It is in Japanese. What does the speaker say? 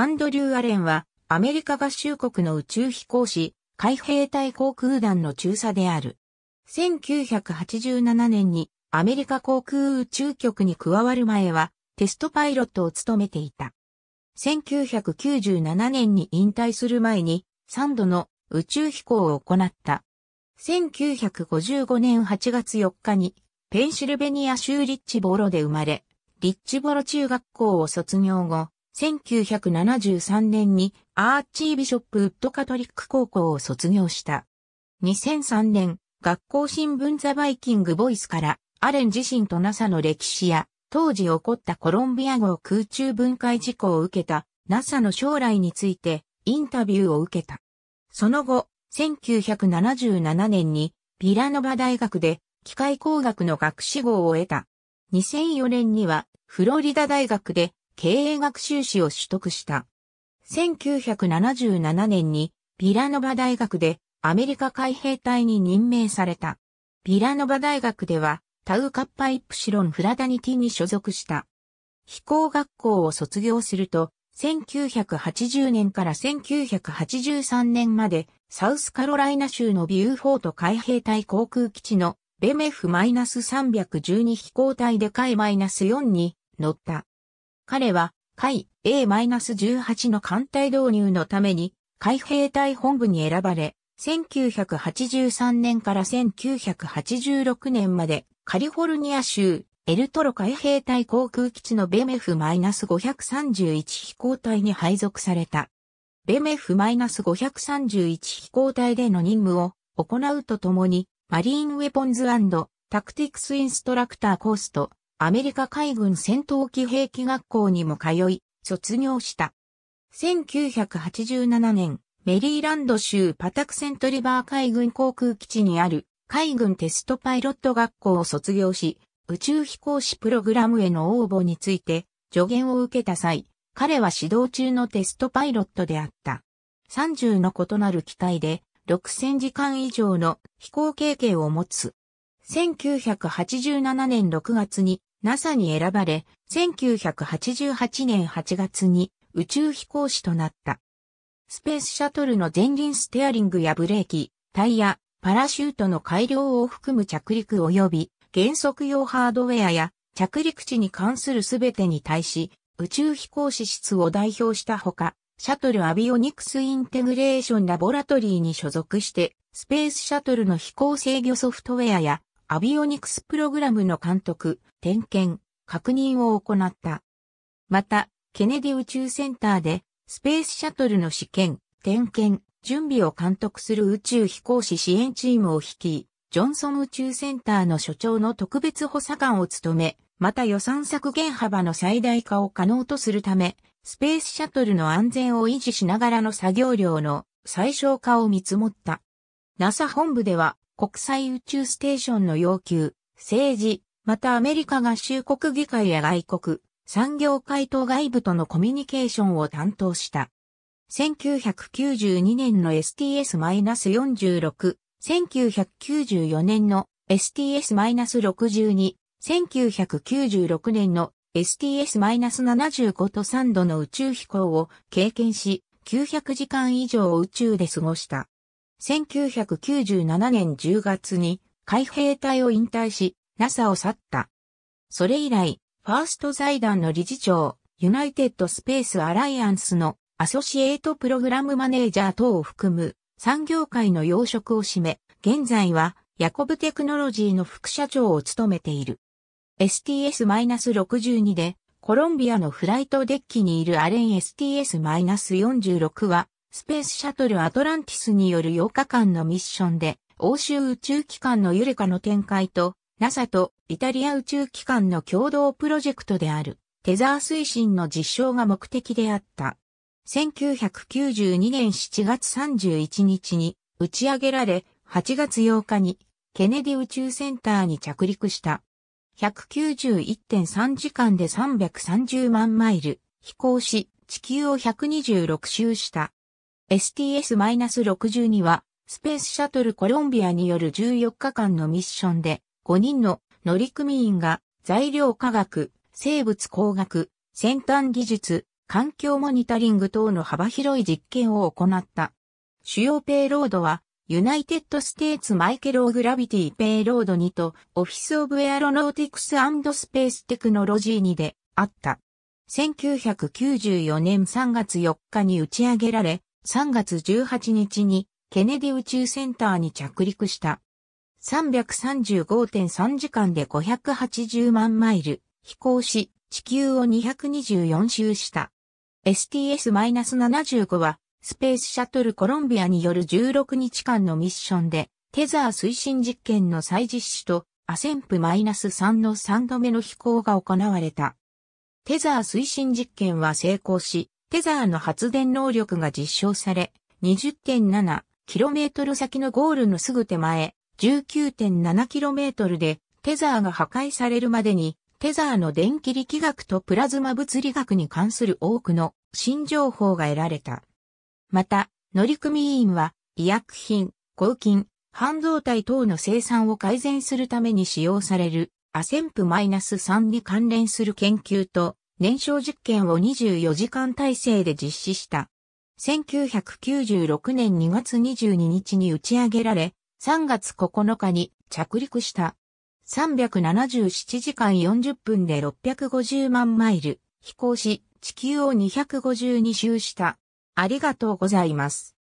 アンドリュー・アレンは、アメリカ合衆国の宇宙飛行士、海兵隊航空団の中佐である。1987年にアメリカ航空宇宙局に加わる前はテストパイロットを務めていた。1997年に引退する前に3度の宇宙飛行を行った。1955年8月4日にペンシルベニア州リッチボロで生まれ、リッチボロ中学校を卒業後、1973年にアーチービショップウッドカトリック高校を卒業した。2003年、学校新聞ザバイキングボイスからアレン自身と NASA の歴史や当時起こったコロンビア号空中分解事故を受けた NASA の将来についてインタビューを受けた。その後、1977年にピラノバ大学で機械工学の学士号を得た。2004年にはフロリダ大学で経営学修士を取得した。1977年にビラノバ大学でアメリカ海兵隊に任命された。ビラノバ大学ではタウカッパイプシロンフラダニティに所属した。飛行学校を卒業すると、1980年から1983年までサウスカロライナ州のビューフォート海兵隊航空基地のベメフ -312 飛行隊で海 -4 に乗った。彼は、海 A-18 の艦隊導入のために、海兵隊本部に選ばれ、1983年から1986年まで、カリフォルニア州、エルトロ海兵隊航空基地のベメフ -531 飛行隊に配属された。ベメフ -531 飛行隊での任務を行うとともに、マリーンウェポンズタクティクスインストラクターコースとアメリカ海軍戦闘機兵器学校にも通い、卒業した。1987年、メリーランド州パタクセントリバー海軍航空基地にある海軍テストパイロット学校を卒業し、宇宙飛行士プログラムへの応募について助言を受けた際、彼は指導中のテストパイロットであった。30の異なる機体で6000時間以上の飛行経験を持つ。1987年6月に NASA に選ばれ、1988年8月に宇宙飛行士となった。スペースシャトルの前輪ステアリングやブレーキ、タイヤ、パラシュートの改良を含む着陸及び原則用ハードウェアや着陸地に関するすべてに対し宇宙飛行士室を代表したほか、シャトルアビオニクスインテグレーションラボラトリーに所属してスペースシャトルの飛行制御ソフトウェアやアビオニクスプログラムの監督、点検、確認を行った。また、ケネディ宇宙センターで、スペースシャトルの試験、点検、準備を監督する宇宙飛行士支援チームを率い、ジョンソン宇宙センターの所長の特別補佐官を務め、また予算削減幅の最大化を可能とするため、スペースシャトルの安全を維持しながらの作業量の最小化を見積もった。NASA 本部では国際宇宙ステーションの要求、政治、またアメリカ合衆国議会や外国、産業界と外部とのコミュニケーションを担当した。1992年の STS-46、1994年の STS-62、1996年の STS-75 と3度の宇宙飛行を経験し、900時間以上を宇宙で過ごした。1997年10月に海兵隊を引退し、NASA を去った。それ以来、ファースト財団の理事長、ユナイテッドスペースアライアンスのアソシエイトプログラムマネージャー等を含む産業界の要職を占め、現在はヤコブテクノロジーの副社長を務めている。STS-62 でコロンビアのフライトデッキにいるアレン STS-46 はスペースシャトルアトランティスによる8日間のミッションで、欧州宇宙機関のユレカの展開と、NASA とイタリア宇宙機関の共同プロジェクトである、テザー推進の実証が目的であった。1992年7月31日に打ち上げられ、8月8日にケネディ宇宙センターに着陸した。191.3時間で330万マイル飛行し、地球を126周した。STS-62 は、スペースシャトルコロンビアによる14日間のミッションで、5人の乗組員が材料科学、生物工学、先端技術、環境モニタリング等の幅広い実験を行った。主要ペイロードは、ユナイテッド・ステーツ・マイケロー・グラビティ・ペイロード2と、オフィス・オブ・エアロノーティクス・スペース・テクノロジー2であった。1994年3月4日に打ち上げられ、3月18日にケネディ宇宙センターに着陸した。335.3時間で580万マイル飛行し、地球を224周した。STS-75 は、スペースシャトルコロンビアによる16日間のミッションで、テザー推進実験の再実施と、アセンプ -3 の3度目の飛行が行われた。テザー推進実験は成功し、テザーの発電能力が実証され、20.7km 先のゴールのすぐ手前、19.7km でテザーが破壊されるまでに、テザーの電気力学とプラズマ物理学に関する多くの新情報が得られた。また、乗組員は医薬品、合金、半導体等の生産を改善するために使用されるアセンプ -3 に関連する研究と燃焼実験を24時間体制で実施した。1996年2月22日に打ち上げられ、3月9日に着陸した。377時間40分で650万マイル飛行し、地球を252周した。ありがとうございます。